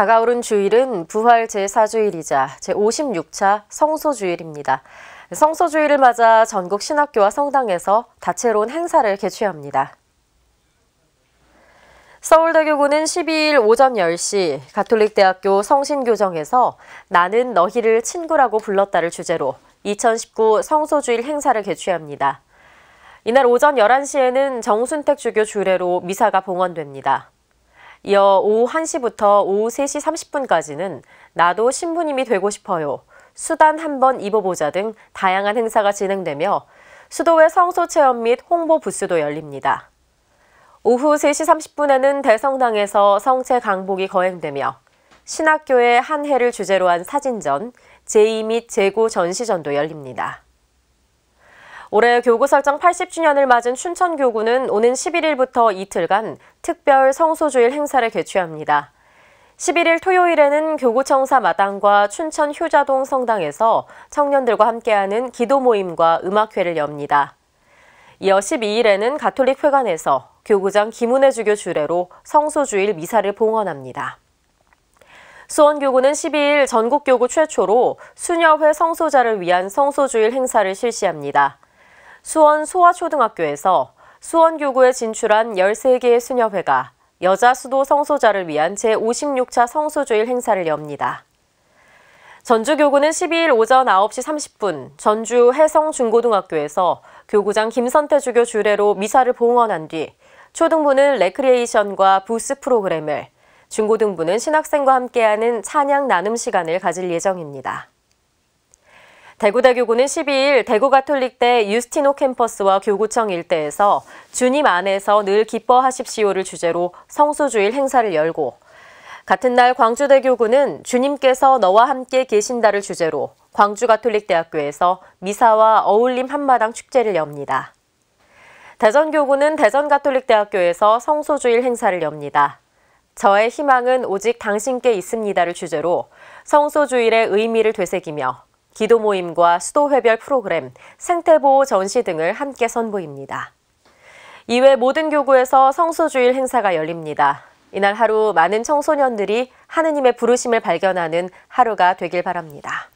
다가오른 주일은 부활 제4주일이자 제56차 성소주일입니다. 성소주일을 맞아 전국 신학교와 성당에서 다채로운 행사를 개최합니다. 서울대교구는 12일 오전 10시 가톨릭대학교 성신교정에서 나는 너희를 친구라고 불렀다를 주제로 2019 성소주일 행사를 개최합니다. 이날 오전 11시에는 정순택 주교 주례로 미사가 봉헌됩니다. 이어 오후 1시부터 오후 3시 30분까지는 나도 신부님이 되고 싶어요. 수단 한번 입어보자 등 다양한 행사가 진행되며 수도회 성소 체험 및 홍보 부스도 열립니다. 오후 3시 30분에는 대성당에서 성체 강복이 거행되며 신학교의 한 해를 주제로 한 사진전, 제의 및제고 전시전도 열립니다. 올해 교구 설정 80주년을 맞은 춘천교구는 오는 11일부터 이틀간 특별 성소주일 행사를 개최합니다. 11일 토요일에는 교구청사 마당과 춘천 효자동 성당에서 청년들과 함께하는 기도 모임과 음악회를 엽니다. 이어 12일에는 가톨릭 회관에서 교구장 김은혜 주교 주례로 성소주일 미사를 봉헌합니다. 수원교구는 12일 전국교구 최초로 수녀회 성소자를 위한 성소주일 행사를 실시합니다. 수원 소아초등학교에서 수원교구에 진출한 13개의 수녀회가 여자 수도 성소자를 위한 제56차 성소주일 행사를 엽니다. 전주교구는 12일 오전 9시 30분 전주 해성중고등학교에서 교구장 김선태 주교 주례로 미사를 봉헌한 뒤 초등부는 레크리에이션과 부스 프로그램을, 중고등부는 신학생과 함께하는 찬양 나눔 시간을 가질 예정입니다. 대구대 교구는 12일 대구 가톨릭대 유스티노 캠퍼스와 교구청 일대에서 주님 안에서 늘 기뻐하십시오를 주제로 성수주일 행사를 열고 같은 날 광주대 교구는 주님께서 너와 함께 계신다를 주제로 광주 가톨릭대학교에서 미사와 어울림 한마당 축제를 엽니다. 대전 교구는 대전 가톨릭대학교에서 성소주일 행사를 엽니다. 저의 희망은 오직 당신께 있습니다를 주제로 성소주일의 의미를 되새기며 기도 모임과 수도회별 프로그램, 생태보호 전시 등을 함께 선보입니다. 이외 모든 교구에서 성수주일 행사가 열립니다. 이날 하루 많은 청소년들이 하느님의 부르심을 발견하는 하루가 되길 바랍니다.